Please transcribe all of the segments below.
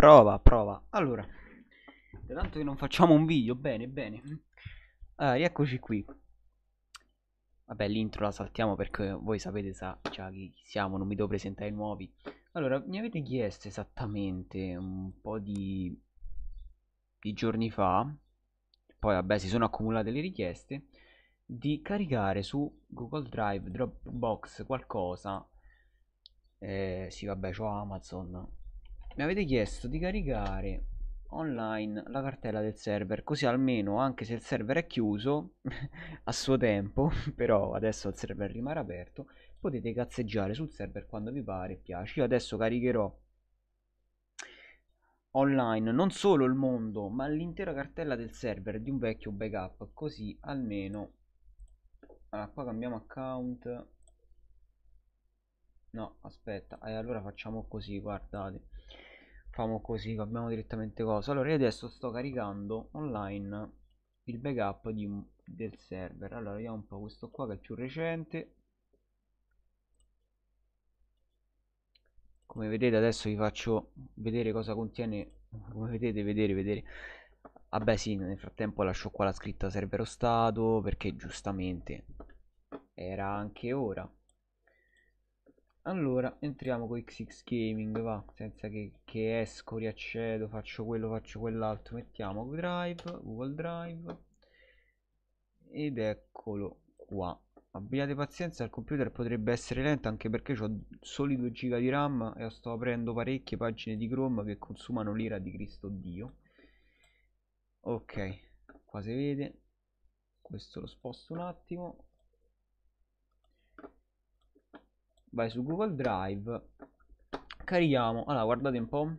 Prova, prova. Allora, tanto che non facciamo un video, bene, bene. Allora, rieccoci qui. Vabbè, l'intro la saltiamo perché voi sapete sa, cioè, chi siamo, non mi devo presentare i nuovi. Allora, mi avete chiesto esattamente un po' di, di giorni fa, poi vabbè si sono accumulate le richieste, di caricare su Google Drive, Dropbox, qualcosa. Eh, sì, vabbè, ho Amazon, mi avete chiesto di caricare online la cartella del server così almeno anche se il server è chiuso a suo tempo però adesso il server rimarrà aperto potete cazzeggiare sul server quando vi pare e piace io adesso caricherò online non solo il mondo ma l'intera cartella del server di un vecchio backup così almeno allora ah, qua cambiamo account no aspetta e eh, allora facciamo così guardate facciamo così cambiamo direttamente cosa allora io adesso sto caricando online il backup di, del server allora vediamo un po' questo qua che è il più recente come vedete adesso vi faccio vedere cosa contiene come vedete vedere vedere vabbè ah sì nel frattempo lascio qua la scritta servero stato perché giustamente era anche ora allora entriamo con xx gaming va senza che, che esco riaccedo faccio quello faccio quell'altro mettiamo drive google drive ed eccolo qua abbiate pazienza il computer potrebbe essere lento anche perché ho soli 2 giga di ram e sto aprendo parecchie pagine di chrome che consumano l'ira di cristo dio ok qua si vede questo lo sposto un attimo vai su Google Drive, carichiamo, allora guardate un po',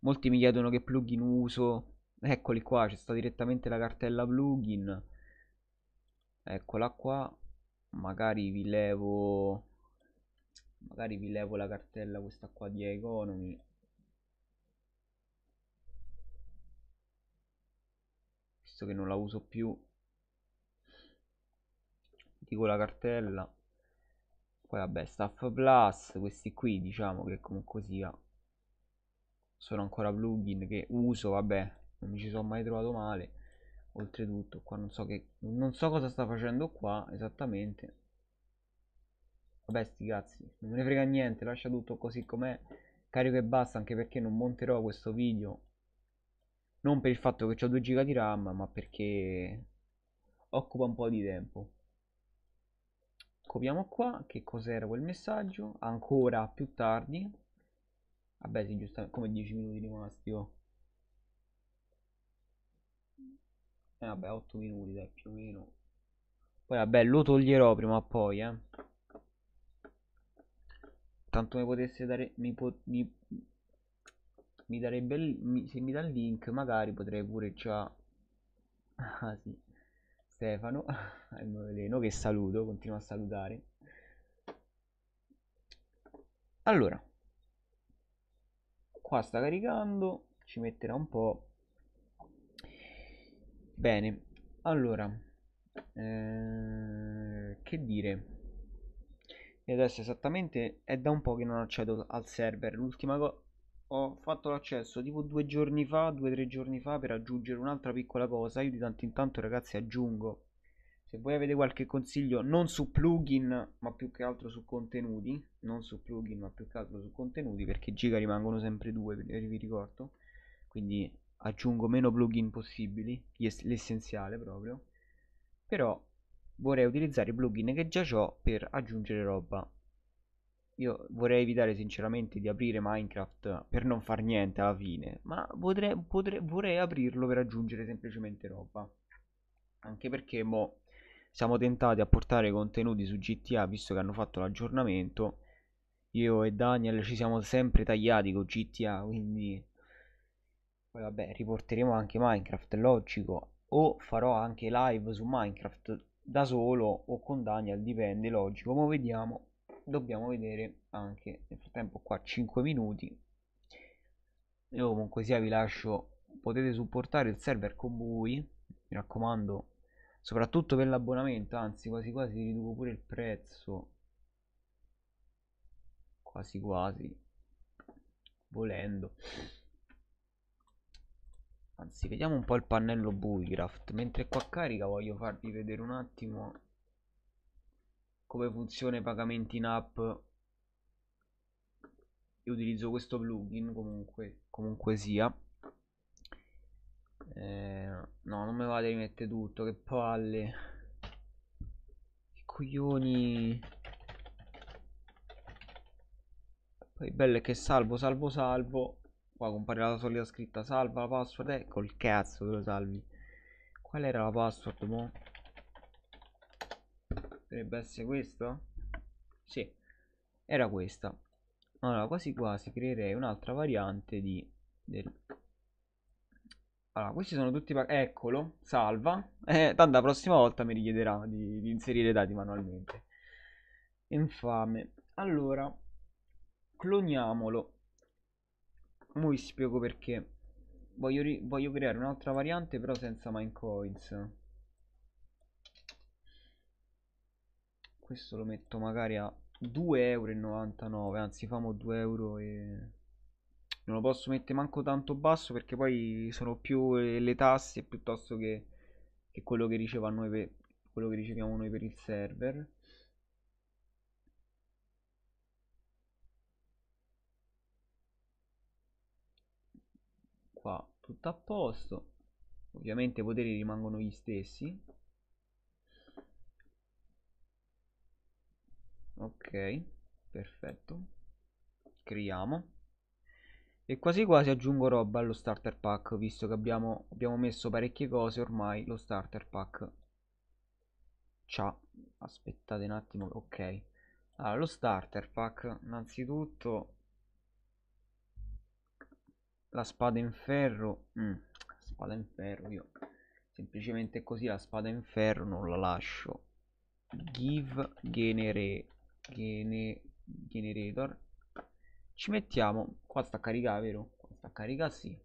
molti mi chiedono che plugin uso, eccoli qua, c'è sta direttamente la cartella plugin, eccola qua, magari vi levo, magari vi levo la cartella questa qua di Economy, visto che non la uso più, dico la cartella, poi vabbè, Staff Plus, questi qui diciamo che comunque sia sono ancora plugin che uso, vabbè, non mi ci sono mai trovato male. Oltretutto, qua non so che non so cosa sta facendo qua esattamente. Vabbè, sti cazzi, non me ne frega niente, lascia tutto così com'è. Carico e basta, anche perché non monterò questo video. Non per il fatto che ho 2 giga di RAM, ma perché occupa un po' di tempo copiamo qua che cos'era quel messaggio ancora più tardi vabbè sì giustamente come 10 minuti rimasti oh. eh, vabbè 8 minuti dai più o meno poi vabbè lo toglierò prima o poi eh tanto mi potesse dare mi, po mi, mi darebbe mi, se mi dà il link magari potrei pure già ah sì Stefano Almoleno che saluto, continuo a salutare. Allora, qua sta caricando, ci metterà un po'. Bene, allora, eh, che dire? E adesso esattamente è da un po' che non accedo al server. L'ultima cosa ho fatto l'accesso tipo due giorni fa, due o tre giorni fa per aggiungere un'altra piccola cosa. Io di tanto in tanto, ragazzi, aggiungo. Se voi avete qualche consiglio, non su plugin, ma più che altro su contenuti, non su plugin, ma più che altro su contenuti, perché giga rimangono sempre due, vi ricordo. Quindi aggiungo meno plugin possibili, l'essenziale proprio. Però vorrei utilizzare i plugin che già ho per aggiungere roba io vorrei evitare sinceramente di aprire Minecraft per non far niente alla fine, ma potrei, potrei, vorrei aprirlo per aggiungere semplicemente roba. Anche perché mo siamo tentati a portare contenuti su GTA visto che hanno fatto l'aggiornamento. Io e Daniel ci siamo sempre tagliati con GTA, quindi poi vabbè, riporteremo anche Minecraft, logico, o farò anche live su Minecraft da solo o con Daniel, dipende, logico, ma vediamo dobbiamo vedere anche nel frattempo qua 5 minuti io comunque sia vi lascio potete supportare il server con voi mi raccomando soprattutto per l'abbonamento anzi quasi quasi riduco pure il prezzo quasi quasi volendo anzi vediamo un po' il pannello bullcraft mentre qua carica voglio farvi vedere un attimo come funziona i pagamenti in app io utilizzo questo plugin comunque, comunque sia eh, no non me vado a rimettere tutto che palle che coglioni poi bello è che salvo salvo salvo qua compare la solita scritta salva la password e eh, col cazzo che lo salvi qual era la password mo? potrebbe essere questo sì era questo allora quasi quasi creerei un'altra variante di del... allora questi sono tutti eccolo salva eh, tanto la prossima volta mi richiederà di, di inserire i dati manualmente infame allora cloniamolo ora vi spiego perché voglio, voglio creare un'altra variante però senza minecoins questo lo metto magari a 2,99 euro anzi famo 2 euro e non lo posso mettere manco tanto basso perché poi sono più le tasse piuttosto che, che quello che riceviamo noi per, quello che riceviamo noi per il server qua tutto a posto ovviamente i poteri rimangono gli stessi ok perfetto creiamo e quasi quasi aggiungo roba allo starter pack visto che abbiamo, abbiamo messo parecchie cose ormai lo starter pack ciao aspettate un attimo ok allora lo starter pack innanzitutto la spada in ferro mm, spada in ferro io semplicemente così la spada in ferro non la lascio give genere Certo. generator ci mettiamo qua sta a caricare vero? qua sta a caricare sì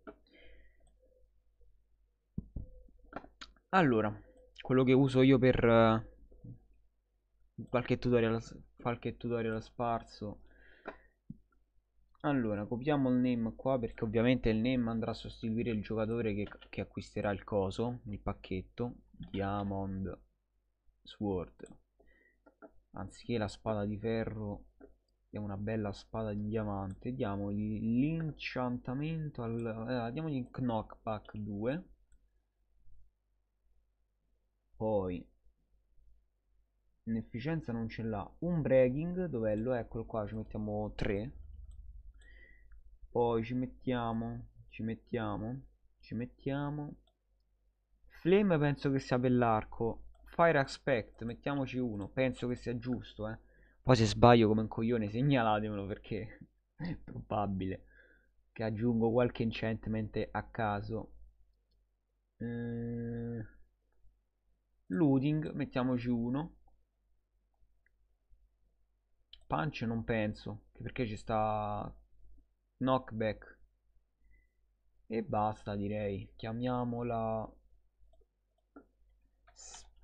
allora quello che uso io per eh, qualche tutorial qualche tutorial sparso allora copiamo il name qua perché ovviamente il name andrà a sostituire il giocatore che, che acquisterà il coso il pacchetto diamond sword anziché la spada di ferro diamo una bella spada di diamante diamogli l'inciantamento al, allora, eh, diamogli il knockback 2 poi in efficienza non ce l'ha un breaking dov'è eccolo qua ci mettiamo 3 poi ci mettiamo ci mettiamo ci mettiamo flame penso che sia per l'arco Fire Aspect, mettiamoci uno, penso che sia giusto, eh. Poi se sbaglio come un coglione segnalatemelo perché è probabile che aggiungo qualche enchantment a caso. Eh... Looting, mettiamoci uno. Punch non penso, perché ci sta knockback. E basta direi, chiamiamola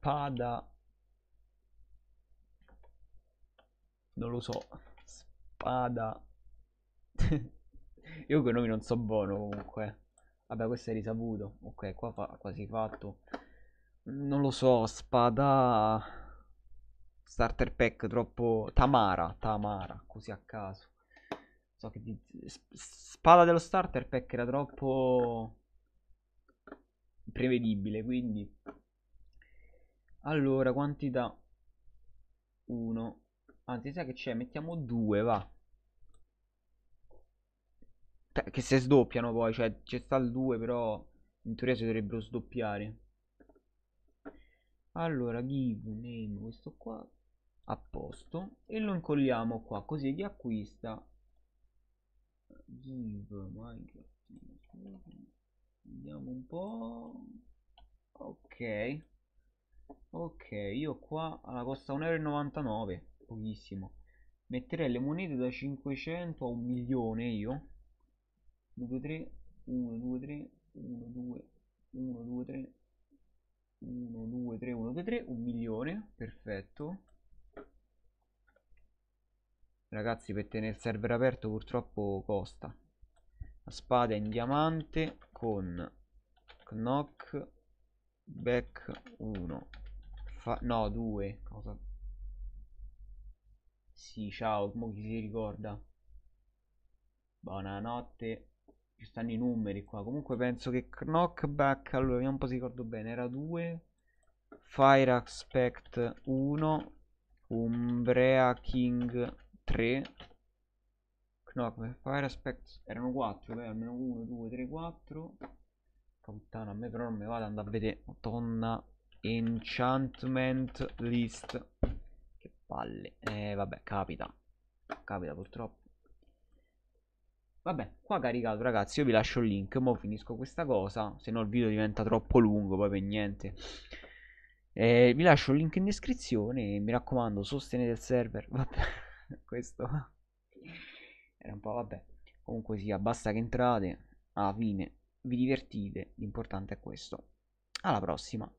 spada non lo so spada io con nomi non so buono comunque vabbè questo è risaputo ok qua fa quasi fatto non lo so spada starter pack troppo tamara tamara così a caso so che di... spada dello starter pack era troppo prevedibile quindi allora quantità 1 anzi sai che c'è mettiamo 2 va cioè, che se sdoppiano poi cioè c'è sta il 2 però in teoria si dovrebbero sdoppiare allora give name questo qua a posto e lo incolliamo qua così chi acquista give minecraft vediamo un po ok ok io qua allora, costa 1,99 euro pochissimo metterei le monete da 500 a 1 milione io 1, 2 3 1 2 3 1 2 1 2 3 1 2 3 1 2 3 1 milione perfetto ragazzi per tenere il server aperto purtroppo costa la spada in diamante con knock back 1 fa... No, due. Cosa? Sì, ciao, Mo chi si ricorda? Buonanotte. Ci stanno i numeri qua. Comunque penso che knockback, allora vediamo un po' se ricordo bene, era 2. Fire Aspect 1. Umbrea King 3. Knockback, Fire Aspect erano 4, beh, almeno 1, 2, 3, 4. Puttana, a me però non mi vado ad andare a vedere. Madonna. Enchantment list. Che palle. Eh, vabbè, capita. Capita purtroppo. Vabbè, qua caricato ragazzi, io vi lascio il link, mo finisco questa cosa, se no il video diventa troppo lungo, poi per niente. Eh, vi lascio il link in descrizione, mi raccomando, sostenete il server, vabbè, questo era un po' vabbè. Comunque sia, basta che entrate, alla fine vi divertite, l'importante è questo. Alla prossima.